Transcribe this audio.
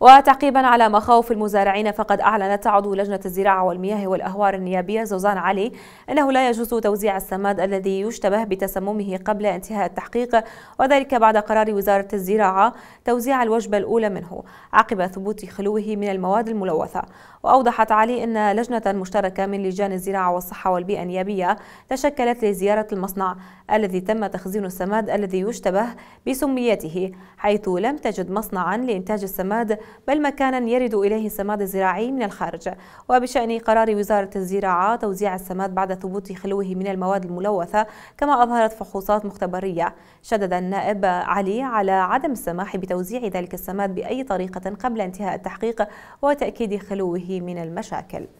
وتعقيبا على مخاوف المزارعين فقد أعلنت عضو لجنة الزراعة والمياه والأهوار النيابية زوزان علي أنه لا يجوز توزيع السماد الذي يشتبه بتسممه قبل انتهاء التحقيق وذلك بعد قرار وزارة الزراعة توزيع الوجبة الأولى منه عقب ثبوت خلوه من المواد الملوثة وأوضحت علي أن لجنة مشتركة من لجان الزراعة والصحة والبيئة النيابية تشكلت لزيارة المصنع الذي تم تخزين السماد الذي يشتبه بسميته حيث لم تجد مصنعا لإنتاج السماد بل مكانا يرد إليه السماد الزراعي من الخارج وبشأن قرار وزارة الزراعة توزيع السماد بعد ثبوت خلوه من المواد الملوثة كما أظهرت فحوصات مختبرية شدد النائب علي على عدم السماح بتوزيع ذلك السماد بأي طريقة قبل انتهاء التحقيق وتأكيد خلوه من المشاكل